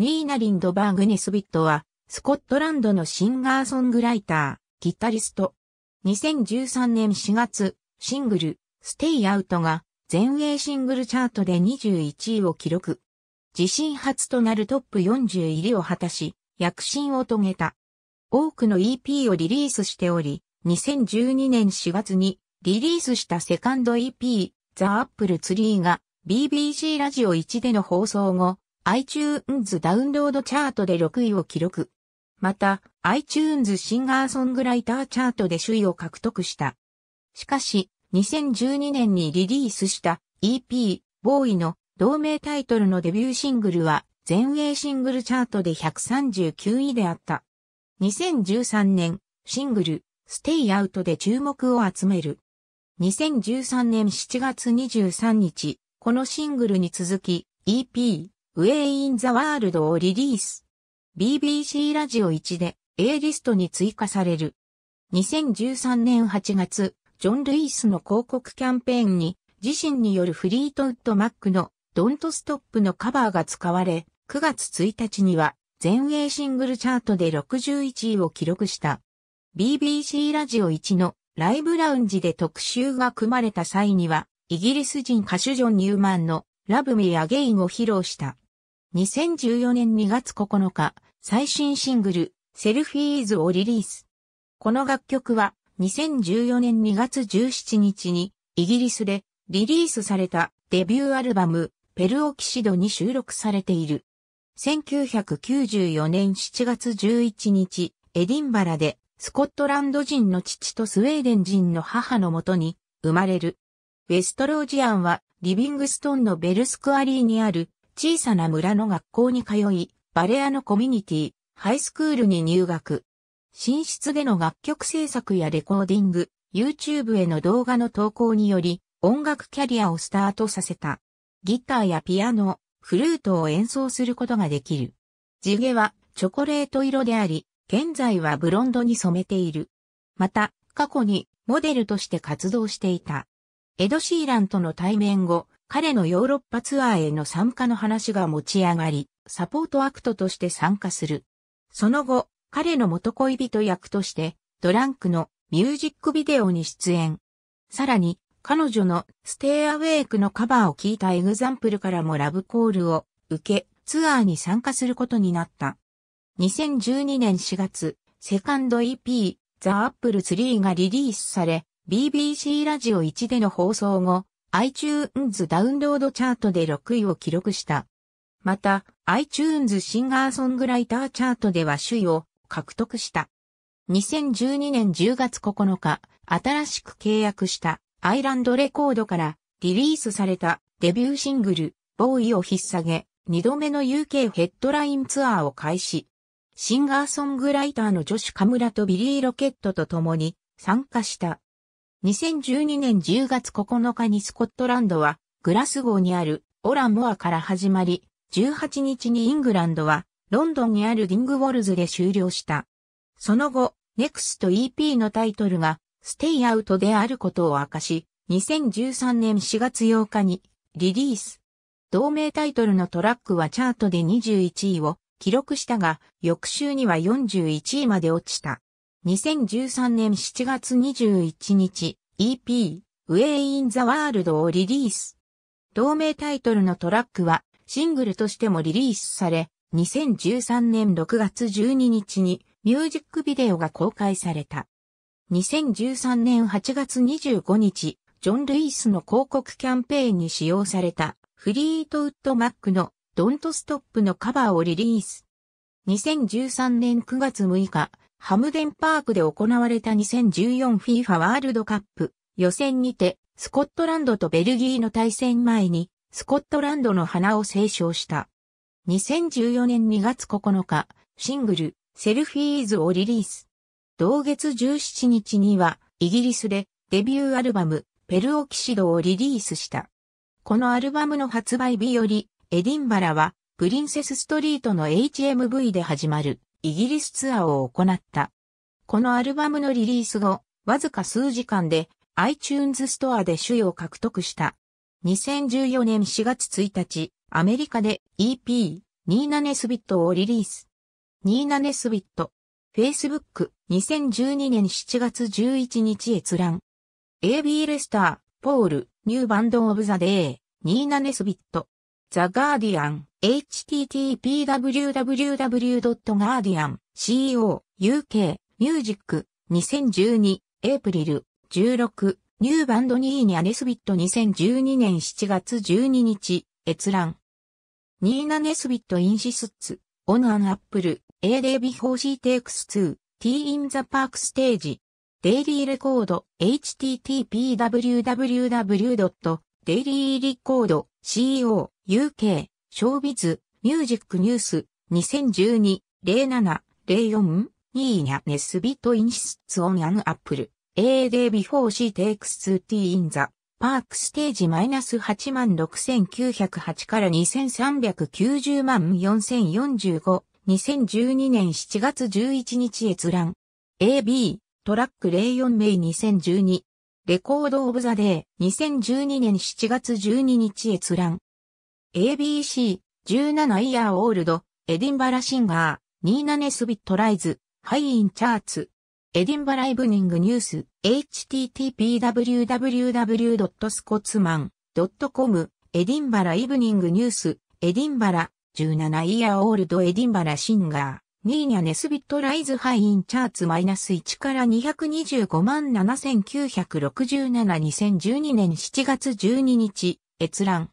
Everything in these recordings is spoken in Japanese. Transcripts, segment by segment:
ニーナ・リンドバーグ・ネスビットは、スコットランドのシンガーソングライター、ギタリスト。2013年4月、シングル、ステイ・アウトが、全英シングルチャートで21位を記録。自身初となるトップ40入りを果たし、躍進を遂げた。多くの EP をリリースしており、2012年4月にリリースしたセカンド EP、ザ・アップル・ツリーが BBC ラジオ1での放送後、iTunes ダウンロードチャートで6位を記録。また、iTunes シンガーソングライターチャートで首位を獲得した。しかし、2012年にリリースした EP、ボーイの同名タイトルのデビューシングルは、全英シングルチャートで139位であった。2013年、シングル、ステイアウトで注目を集める。2013年7月23日、このシングルに続き、EP、ウェイ・イン・ザ・ワールドをリリース。BBC ラジオ1で A リストに追加される。2013年8月、ジョン・ルイスの広告キャンペーンに自身によるフリートウッド・マックのドント・ストップのカバーが使われ、9月1日には全英シングルチャートで61位を記録した。BBC ラジオ1のライブラウンジで特集が組まれた際には、イギリス人歌手ジョン・ニューマンのラブ・ミー・アゲインを披露した。2014年2月9日、最新シングル、セルフィーズをリリース。この楽曲は、2014年2月17日に、イギリスでリリースされたデビューアルバム、ペルオキシドに収録されている。1994年7月11日、エディンバラで、スコットランド人の父とスウェーデン人の母のもとに生まれる。ウェストロージアンはリビングストンのベルスクアリーにある小さな村の学校に通い、バレアのコミュニティ、ハイスクールに入学。寝室での楽曲制作やレコーディング、YouTube への動画の投稿により、音楽キャリアをスタートさせた。ギターやピアノ、フルートを演奏することができる。地毛はチョコレート色であり、現在はブロンドに染めている。また、過去にモデルとして活動していた。エド・シーランとの対面後、彼のヨーロッパツアーへの参加の話が持ち上がり、サポートアクトとして参加する。その後、彼の元恋人役として、ドランクのミュージックビデオに出演。さらに、彼女のステイアウェイクのカバーを聞いたエグザンプルからもラブコールを受け、ツアーに参加することになった。2012年4月、セカンド EP、ザ・アップル3がリリースされ、BBC ラジオ1での放送後、iTunes ダウンロードチャートで6位を記録した。また、iTunes シンガーソングライターチャートでは首位を獲得した。2012年10月9日、新しく契約したアイランドレコードからリリースされたデビューシングル、ボーイを引っ提げ、2度目の UK ヘッドラインツアーを開始。シンガーソングライターの女子カムラとビリー・ロケットと共に参加した。2012年10月9日にスコットランドはグラスゴーにあるオランモアから始まり、18日にイングランドはロンドンにあるディングウォルズで終了した。その後、ネクスト EP のタイトルがステイアウトであることを明かし、2013年4月8日にリリース。同名タイトルのトラックはチャートで21位を記録したが、翌週には41位まで落ちた。2013年7月21日、EP、Way in the World をリリース。同名タイトルのトラックは、シングルとしてもリリースされ、2013年6月12日にミュージックビデオが公開された。2013年8月25日、ジョン・ルイスの広告キャンペーンに使用されたフリートウッド・マックのドントストップのカバーをリリース。2013年9月6日、ハムデンパークで行われた 2014FIFA ワールドカップ予選にて、スコットランドとベルギーの対戦前に、スコットランドの花を斉唱した。2014年2月9日、シングル、セルフィーズをリリース。同月17日には、イギリスでデビューアルバム、ペルオキシドをリリースした。このアルバムの発売日より、エディンバラは、プリンセスストリートの HMV で始まる。イギリスツアーを行った。このアルバムのリリース後、わずか数時間で iTunes ストアで主位を獲得した。2014年4月1日、アメリカで EP、ニーナ・ネスビットをリリース。ニーナ・ネスビット、Facebook、2012年7月11日閲覧。AB レスター、ポール、ニューバンド・オブ・ザ・デー、ニーナ・ネスビット、ザ・ガーディアン。http://www.guardian.co.uk/music2012 エプリル16ニューバンドニーニアネスビット2012年7月12日閲覧ニーナ・ネスビット・インシスツオナン・アップル A d a ビホーシーテイクス2 T e in to h インザパークステー e デイリーレコード http://www.dailyrecord.co.uk ショービズ、ミュージックニュース、2012-07-04、ニーニャネスビトインシスツオンアンアップル、A day before she takes 2 in the パークステージマイナス8 6908から2390万4045、2012年7月11日閲覧。AB、トラック04名2012。レコードオブザデー、2012年7月12日閲覧。ABC、17イヤーオールド、エディンバラシンガー、ニーナネスビットライズ、ハイインチャーツ、エディンバライブニングニュース、http://www.scotsman.com、エディンバライブニングニュース、エディンバラ、17イヤーオールドエディンバラシンガー。ニーニャネスビットライズハイインチャーツマイナス1から225万7967 2012年7月12日、閲覧。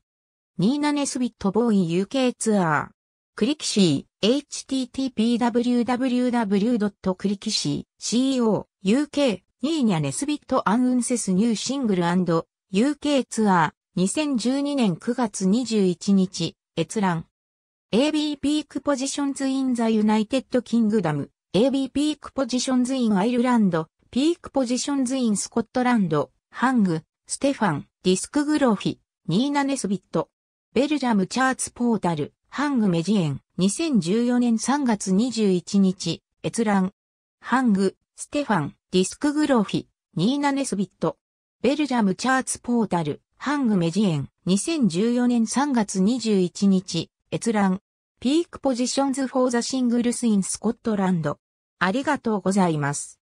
ニーナネスビットボーイ UK ツアー。クリキシー、http://www.clickc.co.uk、ニーニャネスビットアンウンセスニューシングル &UK ツアー、2012年9月21日、閲覧。AB ピークポジションズインザユナイテッドキングダム、AB ピークポジションズインアイルランド、ピークポジションズインスコットランド、ハング、ステファン、ディスクグロフィ、ニーナ・ネスビット。ベルラムチャーツポータル、ハングメジエン、2014年3月21日、閲覧。ハング、ステファン、ディスクグロフィ、ニーナ・ネスビット。ベルラムチャーツポータル、ハングメジエン、2014年3月21日、閲覧。ピークポジションズフォーザシングルスインスコットランド。ありがとうございます。